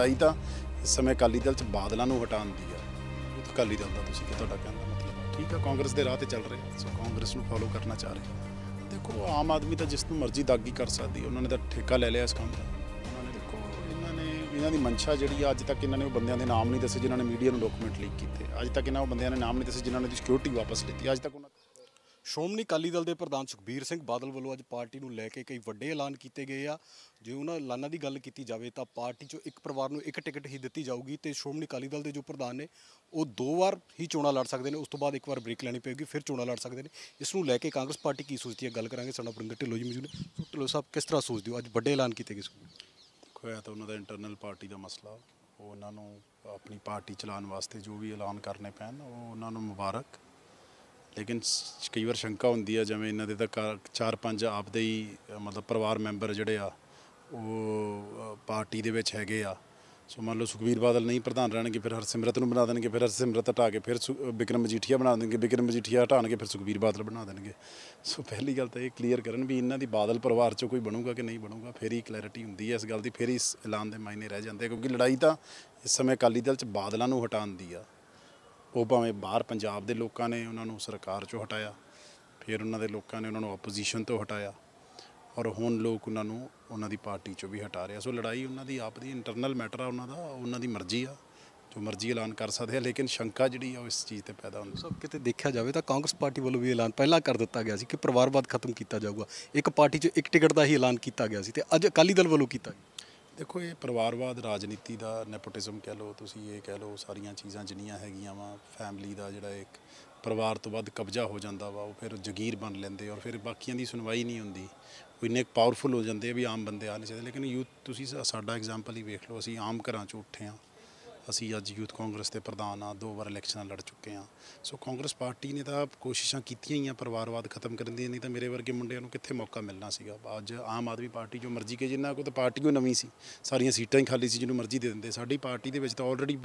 ਲੜਾਈ ਤਾਂ ਇਸ ਸਮੇਂ ਅਕਾਲੀ ਦਲ 'ਚ ਬਾਦਲਾਂ ਨੂੰ ਹਟਾਉਣ ਦੀ ਹੈ ਉਹ ਅਕਾਲੀ ਦਲ ਦਾ ਤੁਸੀਂ ਕੀ ਤੁਹਾਡਾ ਕਹਿੰਦਾ ਮਤਲਬ ਠੀਕ ਹੈ ਕਾਂਗਰਸ ਦੇ ਰਾਹ ਤੇ ਚੱਲ ਰਹੇ ਸੋ ਕਾਂਗਰਸ ਨੂੰ ਫੋਲੋ ਕਰਨਾ ਚਾਹ ਰਹੇ ਦੇਖੋ ਆਮ ਆਦਮੀ ਤਾਂ ਜਿਸ ਨੂੰ ਮਰਜ਼ੀ ਦਾਗੀ ਕਰ ਸਕਦੀ ਉਹਨਾਂ ਨੇ ਤਾਂ ਠੇਕਾ ਲੈ ਲਿਆ ਇਸ ਕੰਮ ਦਾ ਉਹਨਾਂ ਨੇ ਦੇਖੋ ਇਹਨਾਂ ਨੇ ਇਹਨਾਂ ਦੀ ਮਨਸ਼ਾ ਜਿਹੜੀ ਅੱਜ ਤੱਕ ਇਹਨਾਂ ਨੇ ਉਹ ਬੰਦਿਆਂ ਦੇ ਨਾਮ ਨਹੀਂ ਦੱਸੇ ਜਿਨ੍ਹਾਂ ਨੇ ਮੀਡੀਆ ਨੂੰ ਡਾਕੂਮੈਂਟ ਲੀਕ ਕੀਤੇ ਅੱਜ ਤੱਕ ਇਹਨਾਂ ਉਹ ਬੰਦਿਆਂ ਨੇ ਨਾਮ ਨਹੀਂ ਦੱਸੇ ਜਿਨ੍ਹਾਂ ਨੇ ਸਿਕਿਉਰਿਟੀ ਵਾਪਸ ਲਈ ਅੱਜ ਤੱਕ ਉਹਨਾਂ ਸ਼੍ਰੋਮਣੀ ਅਕਾਲੀ ਦਲ ਦੇ ਪ੍ਰਧਾਨ ਸੁਖਬੀਰ ਸਿੰਘ ਬਾਦਲ ਵੱਲੋਂ ਅੱਜ ਪਾਰਟੀ ਨੂੰ ਲੈ ਕੇ ਕਈ ਵੱਡੇ ਐਲਾਨ ਕੀਤੇ ਗਏ ਆ ਜੇ ਉਹਨਾਂ ਐਲਾਨਾਂ ਦੀ ਗੱਲ ਕੀਤੀ ਜਾਵੇ ਤਾਂ ਪਾਰਟੀ 'ਚੋਂ ਇੱਕ ਪਰਿਵਾਰ ਨੂੰ ਇੱਕ ਟਿਕਟ ਹੀ ਦਿੱਤੀ ਜਾਊਗੀ ਤੇ ਸ਼੍ਰੋਮਣੀ ਅਕਾਲੀ ਦਲ ਦੇ ਜੋ ਪ੍ਰਧਾਨ ਨੇ ਉਹ ਦੋ ਵਾਰ ਹੀ ਚੋਣਾਂ ਲੜ ਸਕਦੇ ਨੇ ਉਸ ਤੋਂ ਬਾਅਦ ਇੱਕ ਵਾਰ ਬ੍ਰੇਕ ਲੈਣੀ ਪਏਗੀ ਫਿਰ ਚੋਣਾਂ ਲੜ ਸਕਦੇ ਨੇ ਇਸ ਨੂੰ ਲੈ ਕੇ ਕਾਂਗਰਸ ਪਾਰਟੀ ਕੀ ਸੋਚਦੀ ਹੈ ਗੱਲ ਕਰਾਂਗੇ ਸਾਡਾ ਪ੍ਰਿੰਦਰ ਢਿੱਲੋ ਜੀ ਮੌਜੂਦ ਨੇ ਢਿੱਲੋ ਸਾਹਿਬ ਕਿਸ ਤਰ੍ਹਾਂ ਸੋਚਦੇ ਹੋ ਅੱਜ ਵੱਡੇ ਐਲਾਨ ਕੀਤੇ ਗਏ ਸਕੂਲ ਤਾਂ ਉਹਨਾਂ ਦਾ ਇੰਟਰਨਲ ਪਾਰਟੀ ਦਾ ਮਸਲਾ ਉਹ ਉਹਨਾਂ ਨੂੰ ਆਪਣੀ ਪਾਰਟੀ ਚਲਾਉਣ ਵਾਸਤੇ ਜੋ ਵੀ ਐਲਾਨ ਕਰਨੇ ਪੈਣ ਉਹ ਉਹਨਾਂ ਨੂੰ ਮੁਬਾਰਕ ਲੇਕਿਨ ਕਈ ਵਾਰ ਸ਼ੰਕਾ ਹੁੰਦੀ ਆ ਜਿਵੇਂ ਇਹਨਾਂ ਦੇ ਤਾਂ ਚਾਰ ਪੰਜ ਆਪਦੇ ਹੀ ਮਤਲਬ ਪਰਿਵਾਰ ਮੈਂਬਰ ਜਿਹੜੇ ਆ ਉਹ ਪਾਰਟੀ ਦੇ ਵਿੱਚ ਹੈਗੇ ਆ ਸੋ ਮੰਨ ਲਓ ਸੁਖਵੀਰ ਬਾਦਲ ਨਹੀਂ ਪ੍ਰਧਾਨ ਰਹਿਣਗੇ ਫਿਰ ਹਰਸਿਮਰਤ ਨੂੰ ਬਣਾ ਦੇਣਗੇ ਫਿਰ ਹਰਸਿਮਰਤ ਹਟਾ ਕੇ ਫਿਰ ਬਿਕਰਮ ਮਜੀਠੀਆ ਬਣਾ ਦੇਣਗੇ ਬਿਕਰਮ ਮਜੀਠੀਆ ਹਟਾਣਗੇ ਫਿਰ ਸੁਖਵੀਰ ਬਾਦਲ ਬਣਾ ਦੇਣਗੇ ਸੋ ਪਹਿਲੀ ਗੱਲ ਤਾਂ ਇਹ ਕਲੀਅਰ ਕਰਨ ਵੀ ਇਹਨਾਂ ਦੀ ਬਾਦਲ ਪਰਿਵਾਰ 'ਚ ਕੋਈ ਬਣੂਗਾ ਕਿ ਨਹੀਂ ਬਣੂਗਾ ਫਿਰ ਹੀ ਕਲੈਰਿਟੀ ਹੁੰਦੀ ਹੈ ਇਸ ਗੱਲ ਦੀ ਫਿਰ ਹੀ ਇਸ ਐਲਾਨ ਦੇ ਮਾਇਨੇ ਰਹਿ ਜਾਂਦੇ ਕਿਉਂਕਿ ਲੜਾਈ ਤਾਂ ਇਸ ਸਮੇਂ ਅਕਾਲੀ ਦਲ 'ਚ ਬਾਦਲਾਂ ਨੂੰ ਹਟਾਉਣ ਦੀ ਆ ਉਹ ਭਾਵੇਂ ਬਾਹਰ ਪੰਜਾਬ ਦੇ ਲੋਕਾਂ ਨੇ ਉਹਨਾਂ ਨੂੰ ਸਰਕਾਰ ਚੋਂ ਹਟਾਇਆ ਫਿਰ ਉਹਨਾਂ ਦੇ ਲੋਕਾਂ ਨੇ ਉਹਨਾਂ ਨੂੰ ਆਪੋਜੀਸ਼ਨ ਤੋਂ ਹਟਾਇਆ ਔਰ ਹੁਣ ਲੋਕ ਉਹਨਾਂ ਨੂੰ ਉਹਨਾਂ ਦੀ ਪਾਰਟੀ ਚੋਂ ਵੀ ਹਟਾ ਰਿਹਾ ਸੋ ਲੜਾਈ ਉਹਨਾਂ ਦੀ ਆਪ ਦੀ ਇੰਟਰਨਲ ਮੈਟਰ ਆ ਉਹਨਾਂ ਦਾ ਉਹਨਾਂ ਦੀ ਮਰਜ਼ੀ ਆ ਜੋ ਮਰਜ਼ੀ ਐਲਾਨ ਕਰ ਸਕਦੇ ਆ ਲੇਕਿਨ ਸ਼ੰਕਾ ਜਿਹੜੀ ਆ ਉਹ ਇਸ ਚੀਜ਼ ਤੇ ਪੈਦਾ ਹੁੰਦੀ ਸਭ ਕਿਤੇ ਦੇਖਿਆ ਜਾਵੇ ਤਾਂ ਕਾਂਗਰਸ ਪਾਰਟੀ ਵੱਲੋਂ ਵੀ ਐਲਾਨ ਪਹਿਲਾਂ ਕਰ ਦਿੱਤਾ ਗਿਆ ਸੀ ਕਿ ਪਰਿਵਾਰਵਾਦ ਖਤਮ ਕੀਤਾ ਜਾਊਗਾ ਇੱਕ ਪਾਰਟੀ 'ਚ ਇੱਕ ਟਿਕਟ ਦਾ ਹੀ ਐਲਾਨ ਕੀਤਾ ਗਿਆ ਸੀ ਤੇ ਅੱਜ ਅਕਾਲੀ ਦਲ ਵੱਲੋਂ ਕੀਤਾ ਗਿਆ ਦੇਖੋ ਇਹ ਪਰਿਵਾਰਵਾਦ ਰਾਜਨੀਤੀ ਦਾ ਨੈਪੋਟਿਜ਼ਮ ਕਹਿ ਲਓ ਤੁਸੀਂ ਇਹ ਕਹਿ ਲਓ ਸਾਰੀਆਂ ਚੀਜ਼ਾਂ ਜਿੰਨੀਆਂ ਹੈਗੀਆਂ ਵਾ ਫੈਮਿਲੀ ਦਾ ਜਿਹੜਾ ਇੱਕ ਪਰਿਵਾਰ ਤੋਂ ਵੱਧ ਕਬਜ਼ਾ ਹੋ ਜਾਂਦਾ ਵਾ ਉਹ ਫਿਰ ਜ਼ਗੀਰ ਬਣ ਲੈਂਦੇ ਔਰ ਫਿਰ ਬਾਕੀਆਂ ਦੀ ਸੁਣਵਾਈ ਨਹੀਂ ਹੁੰਦੀ ਉਹ ਇੰਨੇ ਪਾਵਰਫੁਲ ਹੋ ਜਾਂਦੇ ਆ ਵੀ ਆਮ ਬੰਦੇ ਆ ਨਹੀਂ ਸਕਦੇ ਲੇਕਿਨ ਯੂਥ ਤੁਸੀਂ ਸਾਡਾ ਐਗਜ਼ਾਮਪਲ ਹੀ ਵੇਖ ਲਓ ਅਸੀਂ ਆਮ ਘਰਾਂ ਚੋਂ ਉੱਠੇ ਆ ਅਸੀਂ ਅੱਜ ਯੂਥ ਕਾਂਗਰਸ ਦੇ ਪ੍ਰਧਾਨ ਆ ਦੋ ਵਾਰ ਇਲੈਕਸ਼ਨਾਂ ਲੜ ਚੁੱਕੇ ਆ ਸੋ ਕਾਂਗਰਸ ਪਾਰਟੀ ਨੇ ਤਾਂ ਕੋਸ਼ਿਸ਼ਾਂ ਕੀਤੀਆਂ ਹੀ ਆ ਪਰਿਵਾਰਵਾਦ ਖਤਮ ਕਰਨ ਦੀ ਨਹੀਂ ਤਾਂ ਮੇਰੇ ਵਰਗੇ ਮੁੰਡਿਆਂ ਨੂੰ ਕਿੱਥੇ ਮੌਕਾ ਮਿਲਣਾ ਸੀਗਾ ਅੱਜ ਆਮ ਆਦਮੀ ਪਾਰਟੀ ਜੋ ਮਰਜ਼ੀ ਕੇ ਜਿੰਨਾ ਕੋ ਤਾਂ ਪਾਰਟੀ ਉਹ ਨਵੀਂ ਸੀ ਸਾਰੀਆਂ ਸੀਟਾਂ ਹੀ ਖਾਲੀ ਸੀ ਜਿਹਨੂੰ ਮਰਜ਼ੀ ਦੇ ਦਿੰਦੇ ਸਾਡੀ ਪਾਰਟੀ ਦੇ ਵਿੱਚ ਤਾਂ ਆਲਰੇਡੀ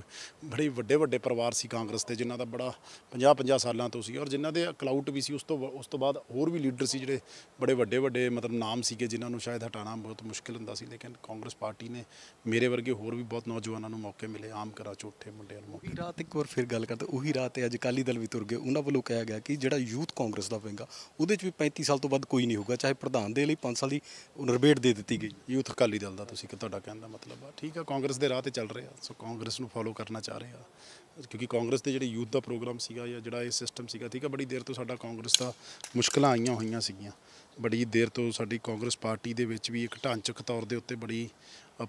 ਬੜੇ ਵੱਡੇ ਵੱਡੇ ਪਰਿਵਾਰ ਸੀ ਕਾਂਗਰਸ ਦੇ ਜਿਨ੍ਹਾਂ ਦਾ ਬੜਾ 50 50 ਸਾਲਾਂ ਤੋਂ ਸੀ ਔਰ ਜਿਨ੍ਹਾਂ ਦੇ ਕਲਾਊਟ ਵੀ ਸੀ ਉਸ ਤੋਂ ਉਸ ਤੋਂ ਬਾਅਦ ਹੋਰ ਵੀ ਲੀਡਰ ਸੀ ਜਿਹੜੇ ਬੜੇ ਵੱਡੇ ਵੱਡੇ ਮਤਲਬ ਨਾਮ ਸੀਗੇ ਜਿਨ੍ਹਾਂ ਨੂੰ ਸ਼ਾਇਦ ਹਟਾਣਾ ਬਹੁਤ ਮੁਸ਼ਕਿਲ ਹੁੰਦਾ ਸੀ ਲੇਕਿਨ ਕਾਂਗਰਸ ਪਾਰਟੀ ਨੇ ਮੇਰੇ ਵਰਗੇ ਹੋਰ ਵੀ ਬਹੁਤ ਨੌਜਵਾਨਾਂ ਨੂੰ ਮੌਕੇ ਮਿਲੇ ਆ ਨਾਮ ਕਰਾ ਝੂਠੇ ਮੁੰਡੇ ਨੂੰ ਉਹੀ ਰਾਤ ਇੱਕ ਵਾਰ ਫਿਰ ਗੱਲ ਕਰਦੇ ਉਹੀ ਰਾਤ ਤੇ ਅੱਜ ਕਾਲੀ ਦਲ ਵੀ ਤੁਰ ਗਏ ਉਹਨਾਂ ਵੱਲੋਂ ਕਿਹਾ ਗਿਆ ਕਿ ਜਿਹੜਾ ਯੂਥ ਕਾਂਗਰਸ ਦਾ ਪਵੇਗਾ ਉਹਦੇ 'ਚ ਵੀ 35 ਸਾਲ ਤੋਂ ਵੱਧ ਕੋਈ ਨਹੀਂ ਹੋਊਗਾ ਚਾਹੇ ਪ੍ਰਧਾਨ ਦੇ ਲਈ 5 ਸਾਲ ਦੀ ਨਿਰਬੇੜ ਦੇ ਦਿੱਤੀ ਗਈ ਯੂਥ ਅਕਾਲੀ ਦਲ ਦਾ ਤੁਸੀਂ ਕਿ ਤੁਹਾਡਾ ਕਹਿਣ ਦਾ ਮਤਲਬ ਆ ਠੀਕ ਆ ਕਾਂਗਰਸ ਦੇ ਰਾਹ ਤੇ ਚੱਲ ਰਹੇ ਆ ਸੋ ਕਾਂਗਰਸ ਨੂੰ ਫੋਲੋ ਕਰਨਾ ਚਾਹ ਰਹੇ ਆ ਕਿਉਂਕਿ ਕਾਂਗਰਸ ਦੇ ਜਿਹੜੇ ਯੂਥ ਦਾ ਪ੍ਰੋਗਰਾਮ ਸੀਗਾ ਜਾਂ ਜਿਹੜਾ ਇਹ ਸਿਸਟਮ ਸੀਗਾ ਠੀਕ ਆ ਬੜੀ ਦੇਰ ਤੋਂ ਸਾਡਾ ਕਾਂਗਰਸ ਦਾ ਮੁਸ਼ਕਲਾਂ ਆਈਆਂ ਹੋਈਆਂ ਸੀਗੀਆਂ ਬੜੀ ਦੇਰ ਤੋਂ ਸਾਡੀ ਕਾਂਗਰਸ ਪਾਰਟੀ ਦੇ ਵਿੱਚ ਵੀ ਇੱਕ ਢਾਂਚਕ ਤੌਰ ਦੇ ਉੱਤੇ ਬੜੀ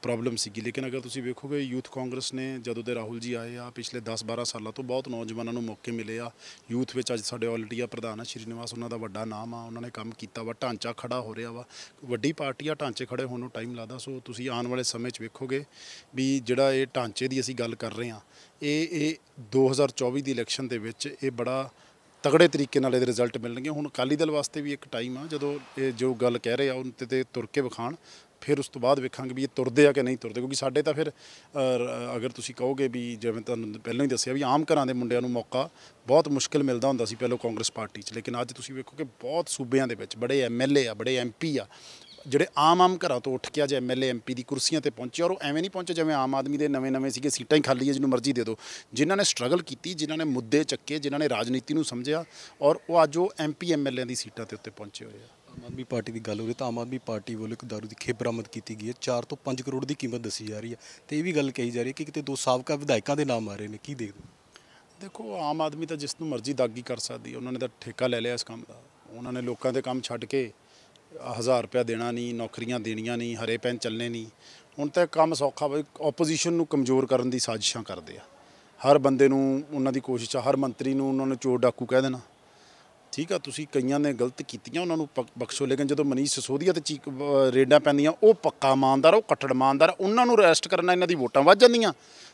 ਪ੍ਰੋਬਲਮ ਸੀਗੀ ਲੇਕਿਨ ਅਗਰ ਤੁਸੀਂ ਵੇਖੋਗੇ ਯੂਥ ਕਾਂਗਰਸ ਨੇ ਜਦੋਂ ਦੇ ਰਾਹੁਲ ਜੀ ਆਏ ਆ ਪਿਛਲੇ 10-12 ਸਾਲਾਂ ਤੋਂ ਬਹੁਤ ਨੌਜਵਾਨਾਂ ਨੂੰ ਮੌਕੇ ਮਿਲੇ ਆ ਯੂਥ ਵਿੱਚ ਅੱਜ ਸਾਡੇ ਆਲਰੇਡੀ ਆ ਪ੍ਰਧਾਨ ਆ ਸ਼੍ਰੀਨਿਵਾਸ ਉਹਨਾਂ ਦਾ ਵੱਡਾ ਨਾਮ ਆ ਉਹਨਾਂ ਨੇ ਕੰਮ ਕੀਤਾ ਵਾ ਢਾਂਚਾ ਖੜਾ ਹੋ ਰਿਹਾ ਵਾ ਵੱਡੀ ਪਾਰਟੀ ਆ ਢਾਂਚੇ ਖੜੇ ਹੋਣ ਨੂੰ ਟਾਈਮ ਲੱਗਦਾ ਸੋ ਤੁਸੀਂ ਆਉਣ ਵਾਲੇ ਸਮੇਂ 'ਚ ਵੇਖੋਗੇ ਵੀ ਜਿਹੜਾ ਇਹ ਢਾਂਚੇ ਦੀ ਅਸੀਂ ਗੱਲ ਕਰ ਰਹੇ ਆ ਇਹ ਇਹ 2024 ਦੀ ਇਲੈਕਸ਼ਨ ਦੇ ਵਿੱਚ ਇਹ ਬੜਾ ਤਗੜੇ ਤਰੀਕੇ ਨਾਲ ਇਹਦੇ ਰਿਜ਼ਲਟ ਮਿਲਣਗੇ ਹੁਣ ਅਕਾਲੀ ਦਲ ਵਾਸਤੇ ਵੀ ਇੱਕ ਟਾਈਮ ਆ ਜਦੋਂ ਇਹ ਜੋ ਗੱਲ ਕਹਿ ਰਹੇ ਆ ਉਹਨਾਂ ਤੇ ਤੁਰ ਕੇ ਵਿਖਾਣ ਫਿਰ ਉਸ ਤੋਂ ਬਾਅਦ ਵੇਖਾਂਗੇ ਵੀ ਇਹ ਤੁਰਦੇ ਆ ਕਿ ਨਹੀਂ ਤੁਰਦੇ ਕਿਉਂਕਿ ਸਾਡੇ ਤਾਂ ਫਿਰ ਅਗਰ ਤੁਸੀਂ ਕਹੋਗੇ ਵੀ ਜਿਵੇਂ ਤੁਹਾਨੂੰ ਪਹਿਲਾਂ ਹੀ ਦੱਸਿਆ ਵੀ ਆਮ ਘਰਾਂ ਦੇ ਮੁੰਡਿਆਂ ਨੂੰ ਮੌਕਾ ਬਹੁਤ ਮੁਸ਼ਕਲ ਮਿਲਦਾ ਹੁੰਦਾ ਸੀ ਪਹਿਲਾਂ ਕਾਂਗਰਸ ਪਾਰਟੀ 'ਚ ਲੇਕਿਨ ਅੱਜ ਤੁਸੀਂ ਵੇਖੋ ਕਿ ਬਹੁਤ ਸੂਬਿਆਂ ਦੇ ਵਿੱਚ ਬੜੇ ਐਮਐਲਏ ਆ ਬੜੇ ਐਮਪੀ ਆ ਜਿਹੜੇ ਆਮ ਆਮ ਘਰਾਂ ਤੋਂ ਉੱਠ ਕੇ ਅੱਜ ਐਮਐਲਏ ਐਮਪੀ ਦੀ ਕੁਰਸੀਆਂ ਤੇ ਪਹੁੰਚੇ ਔਰ ਉਹ ਐਵੇਂ ਨਹੀਂ ਪਹੁੰਚੇ ਜਿਵੇਂ ਆਮ ਆਦਮੀ ਦੇ ਨਵੇਂ-ਨਵੇਂ ਸੀਗੇ ਸੀਟਾਂ ਹੀ ਖਾਲੀ ਹੈ ਜਿਹਨੂੰ ਮਰਜ਼ੀ ਦੇ ਦਿਓ ਜਿਨ੍ਹਾਂ ਨੇ ਸਟਰਗਲ ਕੀਤੀ ਜਿਨ੍ਹਾਂ ਨੇ ਮੁੱਦੇ ਚੱਕੇ ਜਿਨ੍ਹਾਂ ਨੇ ਰਾਜਨੀਤੀ ਨੂੰ ਸਮਝਿਆ ਔਰ ਉਹ ਅੱਜ ਉਹ ਐਮਪੀ ਐਮਐਲਏ ਦੀ ਸੀਟਾਂ ਤੇ ਉੱਤੇ ਪਹੁੰਚੇ ਹੋਏ ਆ ਆਮ ਆਦਮੀ ਪਾਰਟੀ ਦੀ ਗੱਲ ਹੋ ਰਹੀ ਤਾਂ ਆਮ ਆਦਮੀ ਪਾਰਟੀ ਵੱਲੋਂ ਇੱਕ ਦਾਰੂ ਦੀ ਖੇਪ ਬਰਾਮਦ ਕੀਤੀ ਗਈ ਹੈ 4 ਤੋਂ 5 ਕਰੋੜ ਦੀ ਕੀਮਤ ਦੱਸੀ ਜਾ ਰਹੀ ਹੈ ਤੇ ਇਹ ਵੀ ਗੱਲ ਕਹੀ ਜਾ ਰਹੀ ਹੈ ਕਿ ਕਿਤੇ ਦੋ ਸਾਬਕਾ ਵਿਧਾਇਕਾਂ ਦੇ ਨਾਮ ਆ ਰਹੇ ਨੇ ਕੀ ਦੇਖਦੇ ਦੇਖੋ ਆਮ ਆਦਮੀ ਤਾਂ ਜਿਸ ਨੂੰ ਮਰਜ਼ੀ ਦਾਗੀ ਕਰ ਸਕਦੀ ਉਹਨਾਂ ਨੇ ਤਾਂ ਠੇਕਾ ਲੈ ਲਿਆ ਇਸ ਕੰਮ ਦਾ ਉਹਨਾਂ ਨੇ ਲੋਕਾਂ ਦੇ ਕੰਮ ਛੱਡ ਕੇ ਹਜ਼ਾਰ ਰੁਪਿਆ ਦੇਣਾ ਨਹੀਂ ਨੌਕਰੀਆਂ ਦੇਣੀਆਂ ਨਹੀਂ ਹਰੇ ਪੈਨ ਚੱਲਨੇ ਨਹੀਂ ਹੁਣ ਤਾਂ ਕੰਮ ਸੌਖਾ ਬਈ ਆਪੋਜੀਸ਼ਨ ਨੂੰ ਕਮਜ਼ੋਰ ਕਰਨ ਦੀ ਸਾਜ਼ਿਸ਼ਾਂ ਕਰਦੇ ਆ ਹਰ ਬੰਦੇ ਨੂੰ ਉਹਨਾਂ ਦੀ ਕੋਸ਼ਿਸ਼ ਆ ਹਰ ਮੰਤਰੀ ਨੂੰ ਉਹਨਾਂ ਨੂੰ ਚੋਰ ਡਾਕੂ ਕਹਿ ਦੇਣਾ ਠੀਕ ਆ ਤੁਸੀਂ ਕਈਆਂ ਨੇ ਗਲਤ ਕੀਤੀਆਂ ਉਹਨਾਂ ਨੂੰ ਬਖਸ਼ੋ ਲੇਕਿਨ ਜਦੋਂ ਮਨੀਸ਼ ਸਸੋਦੀਆ ਤੇ ਚੀਕ ਰੇਡਾਂ ਪੈਂਦੀਆਂ ਉਹ ਪੱਕਾ ਇਮਾਨਦਾਰ ਉਹ ਕੱਟੜ ਇਮਾਨਦਾਰ ਉਹਨਾਂ ਨੂੰ ਅਰੈਸਟ ਕਰਨਾ ਇਹਨਾਂ ਦੀ ਵੋਟਾਂ ਵੱਜ ਜਾਂਦੀਆਂ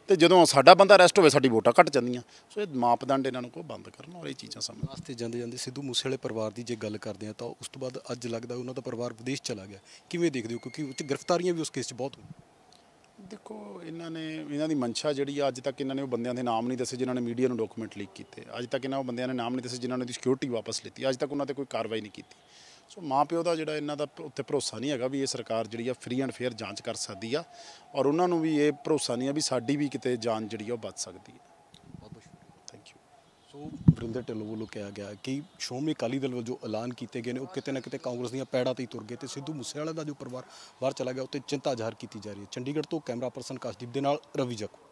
ਤੇ ਜਦੋਂ ਸਾਡਾ ਬੰਦਾ ਅਰੈਸਟ ਹੋਵੇ ਸਾਡੀ ਵੋਟਾਂ ਘਟ ਜਾਂਦੀਆਂ ਸੋ ਇਹ ਮਾਪਦੰਡ ਇਹਨਾਂ ਨੂੰ ਕੋ ਬੰਦ ਕਰਨ ਔਰ ਇਹ ਚੀਜ਼ਾਂ ਸਮਝ ਵਾਸਤੇ ਜਾਂਦੇ ਜਾਂਦੇ ਸਿੱਧੂ ਮੂਸੇ ਵਾਲੇ ਪਰਿਵਾਰ ਦੀ ਜੇ ਗੱਲ ਕਰਦੇ ਆ ਤਾਂ ਉਸ ਤੋਂ ਬਾਅਦ ਅੱਜ ਲੱਗਦਾ ਉਹਨਾਂ ਦਾ ਪਰਿਵਾਰ ਵਿਦੇਸ਼ ਚਲਾ ਗਿਆ ਕਿਵੇਂ ਦੇਖਦੇ ਹੋ ਕਿਉਂਕਿ ਉੱਚ ਗ੍ਰਿਫਤਾਰੀਆਂ ਵੀ ਉਸ ਕੇਸ 'ਚ ਬਹੁਤ ਦੇਖੋ ਇਹਨਾਂ ਨੇ ਇਹਨਾਂ ਦੀ ਮਨਸ਼ਾ ਜਿਹੜੀ ਆ ਅੱਜ ਤੱਕ ਇਹਨਾਂ ਨੇ ਉਹ ਬੰਦਿਆਂ ਦੇ ਨਾਮ ਨਹੀਂ ਦੱਸੇ ਜਿਨ੍ਹਾਂ ਨੇ ਮੀਡੀਆ ਨੂੰ ਡਾਕੂਮੈਂਟ ਲੀਕ ਕੀਤੇ ਅੱਜ ਤੱਕ ਇਹਨਾਂ ਉਹ ਬੰਦਿਆਂ ਨੇ ਨਾਮ ਨਹੀਂ ਦੱਸੇ ਜਿਨ੍ਹਾਂ ਨੇ ਦੀ ਸਿਕਿਉਰਿਟੀ ਵਾਪਸ ਲਈਤੀ ਅੱਜ ਤੱਕ ਉਹਨਾਂ ਤੇ ਕੋਈ ਕਾਰਵਾਈ ਨਹੀਂ ਕੀਤੀ ਸੋ ਮਾਪਿਓ ਦਾ ਜਿਹੜਾ ਇਹਨਾਂ ਦਾ ਉੱਤੇ ਭਰੋਸਾ ਨਹੀਂ ਹੈਗਾ ਵੀ ਇਹ ਸਰਕਾਰ ਜਿਹੜੀ ਆ ਫ੍ਰੀ ਐਂਡ ਫੇਅਰ ਜਾਂਚ ਕਰ ਸਕਦੀ ਆ ਔਰ ਉਹਨਾਂ ਨੂੰ ਵੀ ਇਹ ਭਰੋਸਾ ਨਹੀਂ ਆ ਵੀ ਸਾਡੀ ਵੀ ਕਿਤੇ ਜਾਨ ਜਿਹੜੀ ਆ ਉਹ ਬਚ ਸਕਦੀ ਹੈ ਬਹੁਤ ਬਹੁਤ ਸ਼ੁਕਰੀਆ thank you so Brinder Dhillon ਵੱਲੋਂ ਕਿਹਾ ਗਿਆ ਕਿ ਸ਼ੋਮੇ ਕਾਲੀ ਦਲ ਵੱਲੋਂ ਜੋ ਐਲਾਨ ਕੀਤੇ ਗਏ ਨੇ ਉਹ ਕਿਤੇ ਨਾ ਕਿਤੇ ਕਾਂਗਰਸ ਦੀਆਂ ਪੈੜਾਂ ਤੇ ਹੀ ਤੁਰ ਗਏ ਤੇ ਸਿੱਧੂ ਮੂਸੇਵਾਲੇ ਦਾ ਜੋ ਪਰਿਵਾਰ ਬਾਹਰ ਚਲਾ ਗਿਆ ਉੱਤੇ ਚਿੰਤਾ ਜ਼ਾਹਰ ਕੀਤੀ ਜਾ ਰਹੀ ਹੈ ਚੰਡੀਗੜ੍ਹ ਤੋਂ ਕੈਮਰਾ ਪਰਸਨ ਕਸ਼ਦੀਪ ਦੇ ਨਾਲ ਰਵੀ ਜਕੂ